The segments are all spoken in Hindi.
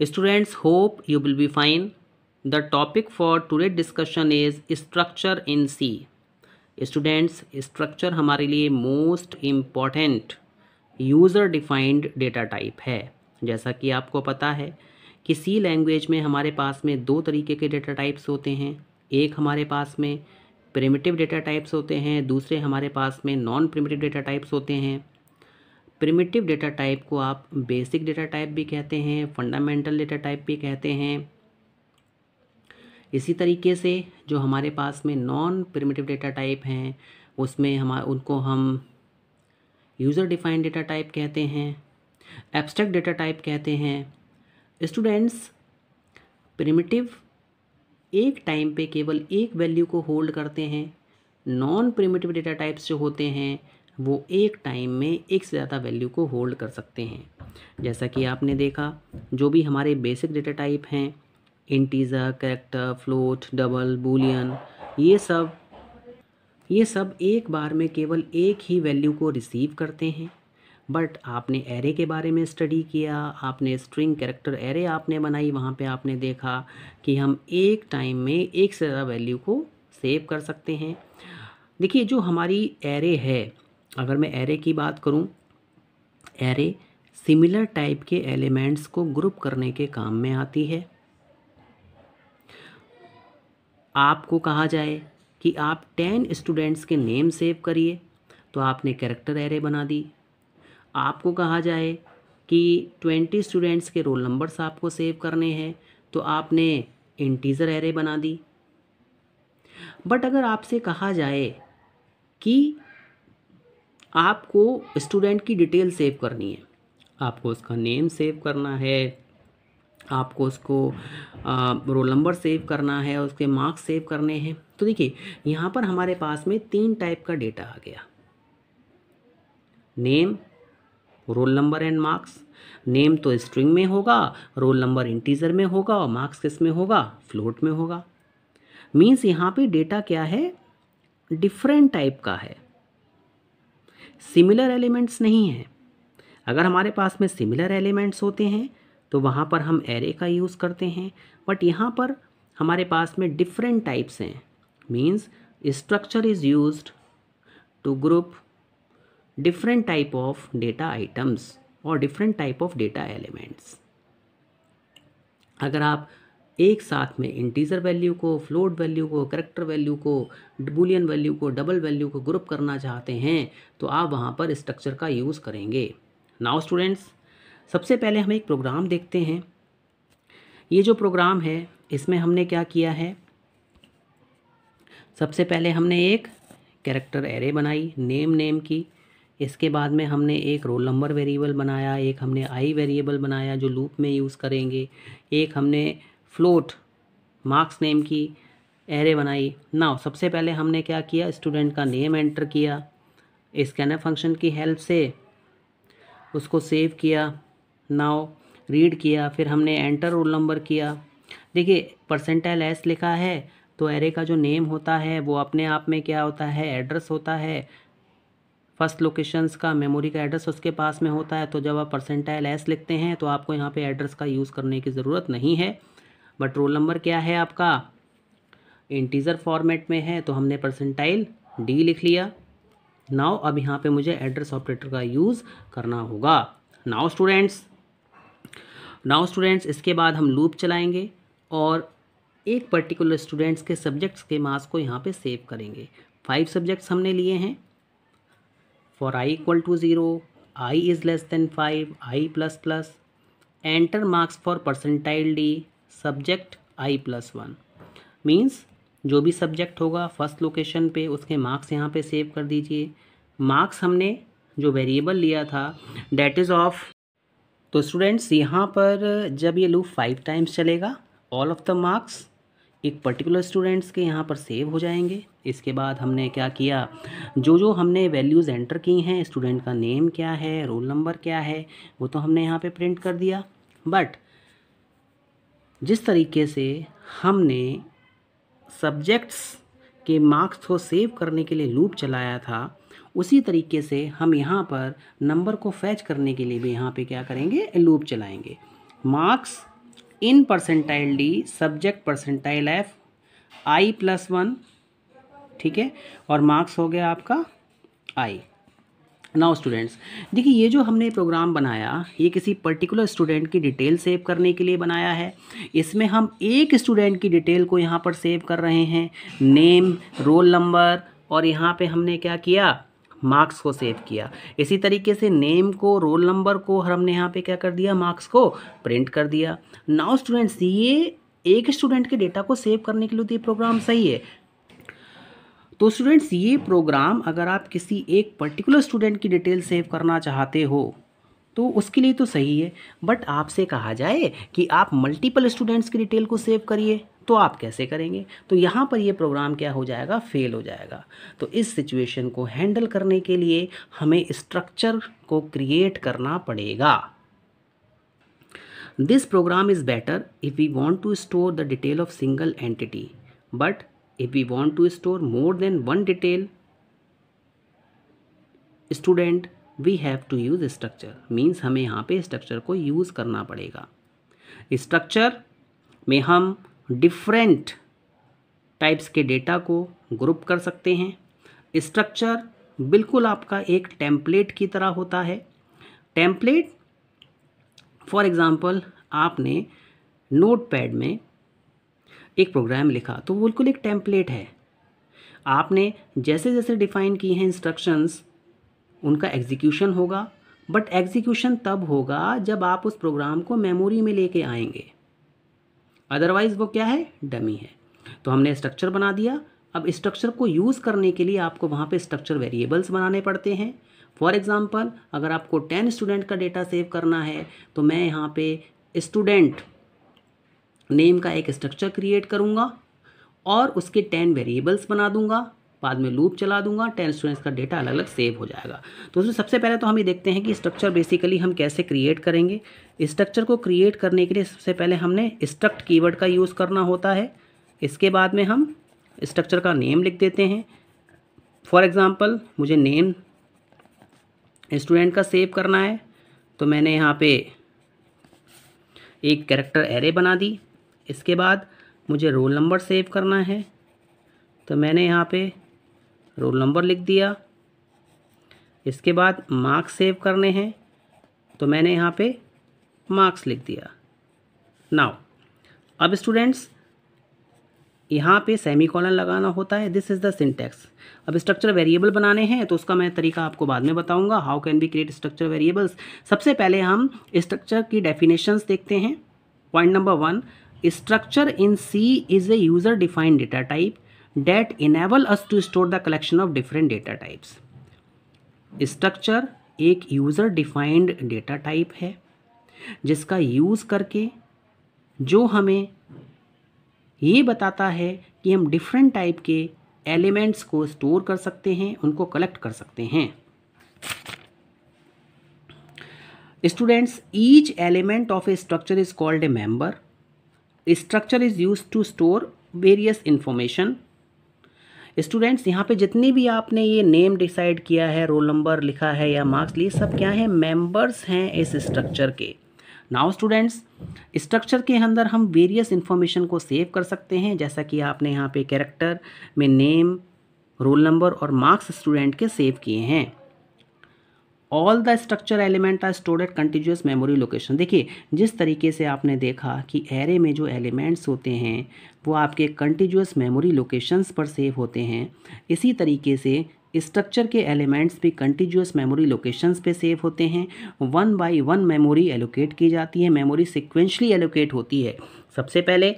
Students, hope you will be fine. The topic for today's discussion is structure in C. Students, structure हमारे लिए most important user defined data type है जैसा कि आपको पता है कि सी लैंग्वेज में हमारे पास में दो तरीके के डेटा टाइप्स होते हैं एक हमारे पास में प्रिमिटिव डेटा टाइप्स होते हैं दूसरे हमारे पास में नॉन प्रिमिटिव डेटा टाइप्स होते हैं प्रिमिटिव डेटा टाइप को आप बेसिक डेटा टाइप भी कहते हैं फंडामेंटल डेटा टाइप भी कहते हैं इसी तरीके से जो हमारे पास में नॉन प्रिमिटिव डेटा टाइप हैं उसमें हम उनको हम यूज़र डिफाइंड डेटा टाइप कहते हैं एब्स्ट्रैक्ट डेटा टाइप कहते हैं स्टूडेंट्स प्रिमिटिव एक टाइम पे केवल एक वैल्यू को होल्ड करते हैं नॉन प्रिमिटिव डेटा टाइप्स जो होते हैं वो एक टाइम में एक से ज़्यादा वैल्यू को होल्ड कर सकते हैं जैसा कि आपने देखा जो भी हमारे बेसिक डेटा टाइप हैं integer character float double boolean ये सब ये सब एक बार में केवल एक ही वैल्यू को रिसीव करते हैं बट आपने एरे के बारे में स्टडी किया आपने स्ट्रिंग कैरेक्टर एरे आपने बनाई वहाँ पे आपने देखा कि हम एक टाइम में एक से ज़्यादा वैल्यू को सेव कर सकते हैं देखिए जो हमारी एरे है अगर मैं एरे की बात करूँ एरे सिमिलर टाइप के एलिमेंट्स को ग्रुप करने के काम में आती है आपको कहा जाए कि आप टेन स्टूडेंट्स के नेम सेव करिए तो आपने कैरेक्टर एरे बना दी आपको कहा जाए कि ट्वेंटी स्टूडेंट्स के रोल नंबर्स आपको सेव करने हैं तो आपने इंटीज़र एरे बना दी बट अगर आपसे कहा जाए कि आपको स्टूडेंट की डिटेल सेव करनी है आपको उसका नेम सेव करना है आपको उसको रोल नंबर सेव करना है उसके मार्क्स सेव करने हैं तो देखिए यहाँ पर हमारे पास में तीन टाइप का डेटा आ गया name roll number and marks name तो स्ट्रिंग में होगा रोल नंबर इंटीजर में होगा और मार्क्स किस में होगा फ्लोट में होगा मीन्स यहाँ पे डेटा क्या है डिफरेंट टाइप का है सिमिलर एलिमेंट्स नहीं हैं अगर हमारे पास में सिमिलर एलिमेंट्स होते हैं तो वहाँ पर हम एरे का यूज़ करते हैं बट यहाँ पर हमारे पास में डिफरेंट टाइप्स हैं means structure is use to group different type of data items और different type of data elements अगर आप एक साथ में इंटीजर वैल्यू को फ्लोट वैल्यू को करेक्टर वैल्यू को बुलियन वैल्यू को डबल वैल्यू को ग्रुप करना चाहते हैं तो आप वहाँ पर स्ट्रक्चर का यूज़ करेंगे नाउ स्टूडेंट्स सबसे पहले हम एक प्रोग्राम देखते हैं ये जो प्रोग्राम है इसमें हमने क्या किया है सबसे पहले हमने एक कैरेक्टर एरे बनाई नेम नेम की इसके बाद में हमने एक रोल नंबर वेरिएबल बनाया एक हमने आई वेरिएबल बनाया जो लूप में यूज़ करेंगे एक हमने फ्लोट मार्क्स नेम की एरे बनाई नाउ सबसे पहले हमने क्या किया स्टूडेंट का नेम एंटर किया स्कैनर फंक्शन की हेल्प से उसको सेव किया नाउ रीड किया फिर हमने एंटर रोल नंबर किया देखिए परसेंटाइल एस लिखा है तो एरे का जो नेम होता है वो अपने आप में क्या होता है एड्रेस होता है फर्स्ट लोकेशंस का मेमोरी का एड्रेस उसके पास में होता है तो जब आप परसेंटाइल एस लिखते हैं तो आपको यहाँ पे एड्रेस का यूज़ करने की ज़रूरत नहीं है बट रोल नंबर क्या है आपका इंटीज़र फॉर्मेट में है तो हमने परसेंटाइल डी लिख लिया नाउ अब यहाँ पे मुझे एड्रेस ऑपरेटर का यूज़ करना होगा नाउ स्टूडेंट्स नाउ स्टूडेंट्स इसके बाद हम लूप चलाएंगे और एक पर्टिकुलर स्टूडेंट्स के सब्जेक्ट्स के मार्क्स को यहाँ पे सेव करेंगे फाइव सब्जेक्ट्स हमने लिए हैं for i equal to zero i is less than five i plus plus enter marks for percentile d subject i plus one means जो भी सब्जेक्ट होगा फर्स्ट लोकेशन पे उसके मार्क्स यहाँ पे सेव कर दीजिए मार्क्स हमने जो वेरिएबल लिया था डेट इज़ ऑफ तो स्टूडेंट्स यहाँ पर जब ये लू फाइव टाइम्स चलेगा ऑल ऑफ द मार्क्स एक पर्टिकुलर स्टूडेंट्स के यहाँ पर सेव हो जाएंगे इसके बाद हमने क्या किया जो जो हमने वैल्यूज़ एंटर की हैं स्टूडेंट का नेम क्या है रोल नंबर क्या है वो तो हमने यहाँ पे प्रिंट कर दिया बट जिस तरीके से हमने सब्जेक्ट्स के मार्क्स को सेव करने के लिए लूप चलाया था उसी तरीके से हम यहाँ पर नंबर को फैच करने के लिए भी यहाँ पे क्या करेंगे लूप चलाएंगे marks in percentile d subject percentile f i plus one ठीक है और मार्क्स हो गया आपका आई नाउ स्टूडेंट्स देखिए ये जो हमने प्रोग्राम बनाया ये किसी पर्टिकुलर स्टूडेंट की डिटेल सेव करने के लिए बनाया है इसमें हम एक स्टूडेंट की डिटेल को यहाँ पर सेव कर रहे हैं नेम रोल नंबर और यहाँ पे हमने क्या किया मार्क्स को सेव किया इसी तरीके से नेम को रोल नंबर को हमने यहाँ पे क्या कर दिया मार्क्स को प्रिंट कर दिया नाउ स्टूडेंट्स ये एक स्टूडेंट के डेटा को सेव करने के लिए तो ये प्रोग्राम सही है तो स्टूडेंट्स ये प्रोग्राम अगर आप किसी एक पर्टिकुलर स्टूडेंट की डिटेल सेव करना चाहते हो तो उसके लिए तो सही है बट आपसे कहा जाए कि आप मल्टीपल स्टूडेंट्स की डिटेल को सेव करिए तो आप कैसे करेंगे तो यहाँ पर ये प्रोग्राम क्या हो जाएगा फेल हो जाएगा तो इस सिचुएशन को हैंडल करने के लिए हमें स्ट्रक्चर को क्रिएट करना पड़ेगा this program is better if we want to store the detail of single entity but if we want to store more than one detail student we have to use structure means हमें यहाँ पे स्ट्रक्चर को यूज़ करना पड़ेगा स्ट्रक्चर में हम डिफरेंट टाइप्स के डेटा को ग्रुप कर सकते हैं स्ट्रक्चर बिल्कुल आपका एक टेम्पलेट की तरह होता है टेम्पलेट फॉर एग्ज़ाम्पल आपने नोटपैड में एक प्रोग्राम लिखा तो वो बिल्कुल एक टेम्पलेट है आपने जैसे जैसे डिफ़ाइन किए हैं इंस्ट्रक्शंस उनका एग्जीक्यूशन होगा बट एग्जीक्यूशन तब होगा जब आप उस प्रोग्राम को मेमोरी में लेके आएंगे अदरवाइज़ वो क्या है डमी है तो हमने स्ट्रक्चर बना दिया अब स्ट्रक्चर को यूज़ करने के लिए आपको वहाँ पे स्ट्रक्चर वेरिएबल्स बनाने पड़ते हैं फॉर एग्ज़ाम्पल अगर आपको टेन स्टूडेंट का डेटा सेव करना है तो मैं यहाँ पे स्टूडेंट नेम का एक स्ट्रक्चर क्रिएट करूँगा और उसके टेन वेरिएबल्स बना दूंगा बाद में लूप चला दूंगा टेन स्टूडेंट्स का डेटा अलग अलग सेव हो जाएगा तो उसमें सबसे पहले तो हम ये देखते हैं कि स्ट्रक्चर बेसिकली हम कैसे क्रिएट करेंगे स्ट्रक्चर को क्रिएट करने के लिए सबसे पहले हमने स्ट्रक्ट कीवर्ड का यूज़ करना होता है इसके बाद में हम स्ट्रक्चर का नेम लिख देते हैं फॉर एग्ज़ाम्पल मुझे नेम स्टूडेंट का सेव करना है तो मैंने यहाँ पे एक कैरेक्टर एरे बना दी इसके बाद मुझे रोल नंबर सेव करना है तो मैंने यहाँ पे रोल नंबर लिख दिया इसके बाद मार्क्स सेव करने हैं तो मैंने यहाँ पे मार्क्स लिख दिया नाउ अब स्टूडेंट्स यहाँ पे सेमी कॉलन लगाना होता है दिस इज़ द सिंटेक्स अब स्ट्रक्चर वेरिएबल बनाने हैं तो उसका मैं तरीका आपको बाद में बताऊंगा how can be create structure variables सबसे पहले हम स्ट्रक्चर की डेफिनेशंस देखते हैं point number one structure in C is a user defined data type that enable us to store the collection of different data types structure एक यूजर डिफाइंड डेटा टाइप है जिसका यूज करके जो हमें ये बताता है कि हम डिफरेंट टाइप के एलिमेंट्स को स्टोर कर सकते हैं उनको कलेक्ट कर सकते हैं students each element of a structure is called a member structure is use to store various information students यहाँ पे जितनी भी आपने ये नेम डिसाइड किया है रोल नंबर लिखा है या मार्क्स लिए सब क्या है मेंबर्स हैं इस स्ट्रक्चर के नाउ स्टूडेंट्स स्ट्रक्चर के अंदर हम वेरियस इन्फॉर्मेशन को सेव कर सकते हैं जैसा कि आपने यहाँ पे कैरेक्टर में नेम रोल नंबर और मार्क्स स्टूडेंट के सेव किए हैं all the structure element are store at continuous memory location देखिए जिस तरीके से आपने देखा कि एरे में जो एलिमेंट्स होते हैं वो आपके कंटिन्यूस मेमोरी लोकेशंस पर सेव होते हैं इसी तरीके से स्ट्रक्चर के एलिमेंट्स भी कंटिन्यूस मेमोरी लोकेशंस पे सेव होते हैं one by one memory allocate की जाती है मेमोरी सिक्वेंशली एलोकेट होती है सबसे पहले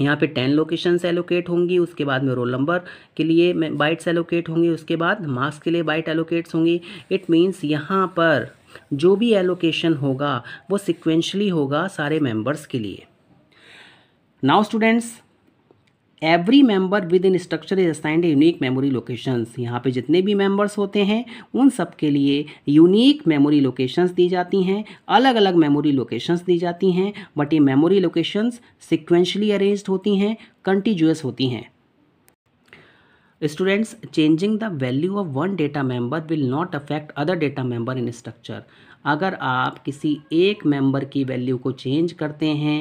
यहाँ पे टेन लोकेशंस एलोकेट होंगी उसके बाद में रोल नंबर के लिए बाइट्स एलोकेट होंगी उसके बाद मार्क्स के लिए बाइट एलोकेट्स होंगी इट मीन्स यहाँ पर जो भी एलोकेशन होगा वो सिक्वेंशली होगा सारे मेंबर्स के लिए now students every member within structure is assigned unique memory locations यहाँ पे जितने भी मेंबर्स होते हैं उन सब के लिए यूनिक मेमोरी लोकेशंस दी जाती हैं अलग अलग मेमोरी लोकेशंस दी जाती हैं बट ये मेमोरी लोकेशंस सिक्वेंशली अरेंज होती हैं कंटिन्यूस होती हैं students changing the value of one data member will not affect other data member in structure अगर आप किसी एक मेंबर की वैल्यू को चेंज करते हैं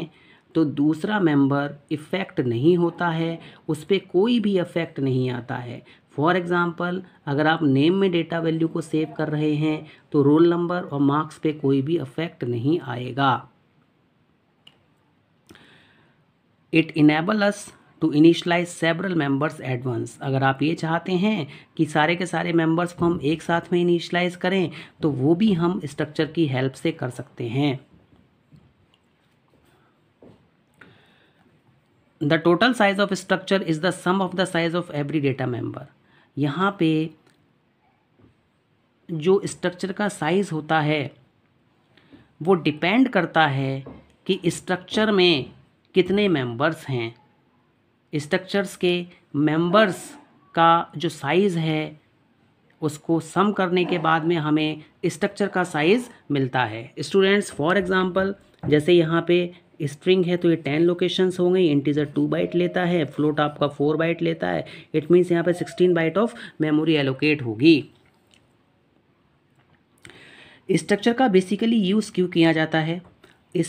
तो दूसरा मेंबर इफ़ेक्ट नहीं होता है उस पर कोई भी इफ़ेक्ट नहीं आता है फॉर एग्ज़ाम्पल अगर आप नेम में डेटा वैल्यू को सेव कर रहे हैं तो रोल नंबर और मार्क्स पे कोई भी इफ़ेक्ट नहीं आएगा it enable us to initialise several members advance अगर आप ये चाहते हैं कि सारे के सारे मेंबर्स को हम एक साथ में इनिशलाइज करें तो वो भी हम स्ट्रक्चर की हेल्प से कर सकते हैं the total size of structure is the sum of the size of every data member यहाँ पे जो स्ट्रक्चर का साइज होता है वो डिपेंड करता है कि स्ट्रक्चर में कितने मेंबर्स हैं स्ट्रक्चर्स के मेंबर्स का जो साइज़ है उसको सम करने के बाद में हमें स्ट्रक्चर का साइज़ मिलता है स्टूडेंट्स फॉर एग्ज़ाम्पल जैसे यहाँ पे स्ट्रिंग है तो ये टेन लोकेशंस हो गई इंटीजर टू बाइट लेता है फ्लोट आपका फोर बाइट लेता है इट मीन्स यहाँ पर sixteen byte of memory allocate होगी स्ट्रक्चर का बेसिकली यूज़ क्यों किया जाता है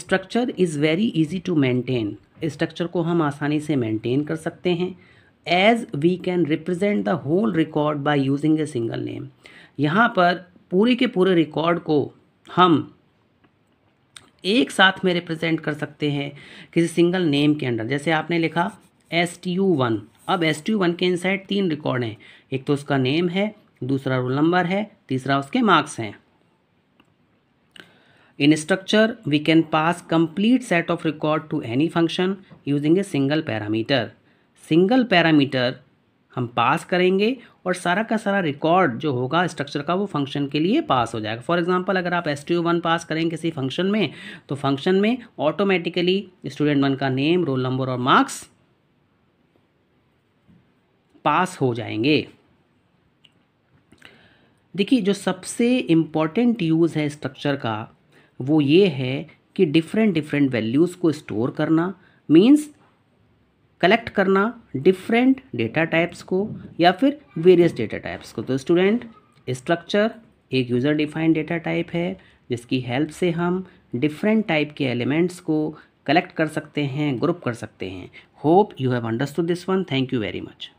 structure is very easy to maintain structure को हम आसानी से मेंटेन कर सकते हैं as we can represent the whole record by using a single name यहाँ पर पूरे के पूरे रिकॉर्ड को हम एक साथ में रिप्रेजेंट कर सकते हैं किसी सिंगल नेम के अंडर जैसे आपने लिखा एस टी यू वन अब एस टी यू वन के इनसाइड तीन रिकॉर्ड हैं एक तो उसका नेम है दूसरा रोल नंबर है तीसरा उसके मार्क्स हैं in structure we can pass complete set of record to any function using a single parameter single parameter हम पास करेंगे और सारा का सारा रिकॉर्ड जो होगा स्ट्रक्चर का वो फंक्शन के लिए पास हो जाएगा फॉर एग्जांपल अगर आप एस टी वन पास करें किसी फंक्शन में तो फंक्शन में ऑटोमेटिकली स्टूडेंट वन का नेम रोल नंबर और मार्क्स पास हो जाएंगे देखिए जो सबसे इम्पॉर्टेंट यूज़ है स्ट्रक्चर का वो ये है कि डिफरेंट डिफरेंट वैल्यूज़ को स्टोर करना मीन्स कलेक्ट करना डिफरेंट डेटा टाइप्स को या फिर वेरियस डेटा टाइप्स को तो स्टूडेंट स्ट्रक्चर एक यूज़र डिफाइंड डेटा टाइप है जिसकी हेल्प से हम डिफरेंट टाइप के एलिमेंट्स को कलेक्ट कर सकते हैं ग्रुप कर सकते हैं hope you have understood this one thank you very much